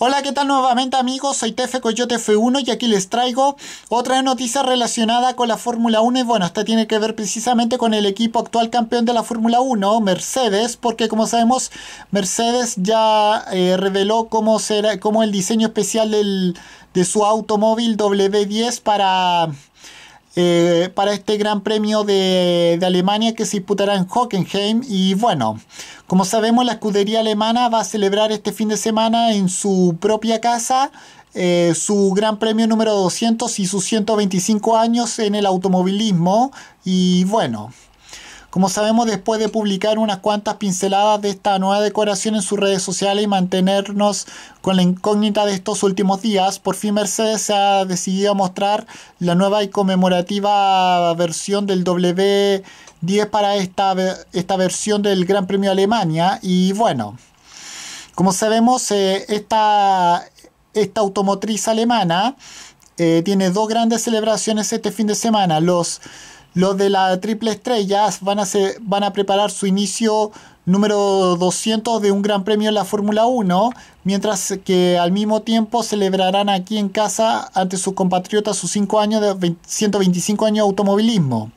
Hola, ¿qué tal nuevamente amigos? Soy Tefe Coyote F1 y aquí les traigo otra noticia relacionada con la Fórmula 1 y bueno, esta tiene que ver precisamente con el equipo actual campeón de la Fórmula 1, Mercedes, porque como sabemos, Mercedes ya eh, reveló cómo será el diseño especial de su automóvil W10 para eh, para este Gran Premio de, de, Alemania que se disputará en Hockenheim. Y bueno, como sabemos, la escudería alemana va a celebrar este fin de semana en su propia casa eh, su gran premio número 200 y sus 125 años en el automovilismo. Y bueno, como sabemos después de publicar unas cuantas pinceladas de esta nueva decoración en sus redes sociales y mantenernos con la incógnita de estos últimos días, por fin Mercedes se ha decidido mostrar la nueva y conmemorativa versión del W10 para esta, esta versión del Gran Premio Alemania. Y bueno, como sabemos, eh, esta, automotriz alemana eh, tiene dos grandes celebraciones este fin de semana. Los los de la triple estrella van a, van a preparar su inicio número 200 de un gran premio en la Fórmula 1, mientras que al mismo tiempo celebrarán aquí en casa ante sus compatriotas sus años de 125 años de automovilismo.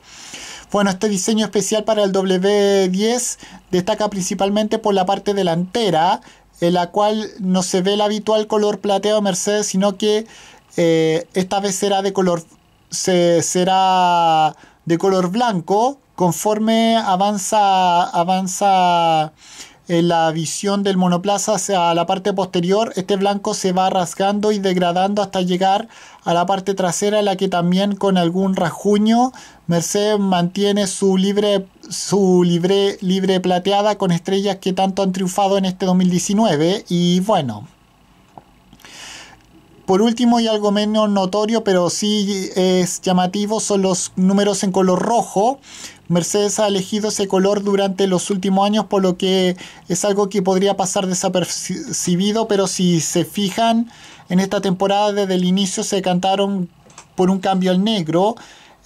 Bueno, este diseño especial para el W10 destaca principalmente por la parte delantera, en la cual no se ve el habitual color plateado Mercedes, sino que eh, esta vez será de color se, será de color blanco conforme avanza, avanza en eh, la visión del monoplaza hacia la parte posterior, este blanco se va rasgando y degradando hasta llegar a la parte trasera, la que también con algún rajuño merced mantiene su libre, su libre, libre plateada con estrellas que tanto han triunfado en este 2019. Y bueno, por último y algo menos notorio, pero sí es llamativo, son los números en color rojo. Mercedes ha elegido ese color durante los últimos años, por lo que es algo que podría pasar desapercibido, pero si se fijan, en esta temporada desde el inicio se cantaron por un cambio al negro.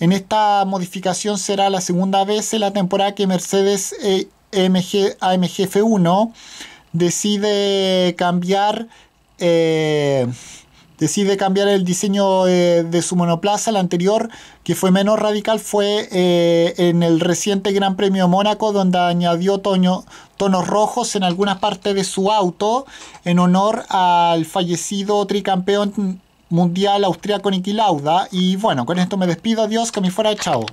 En esta modificación será la segunda vez en la temporada que Mercedes eh, e AMG, F1 decide cambiar eh, decide cambiar el diseño eh, de, su monoplaza. La anterior, que fue menos radical, fue eh, en el reciente Gran Premio Mónaco, donde añadió tonos rojos en algunas partes de su auto en honor al fallecido tricampeón mundial austríaco Niki Lauda. Y bueno, con esto me despido. Adiós, que me fuera, chao.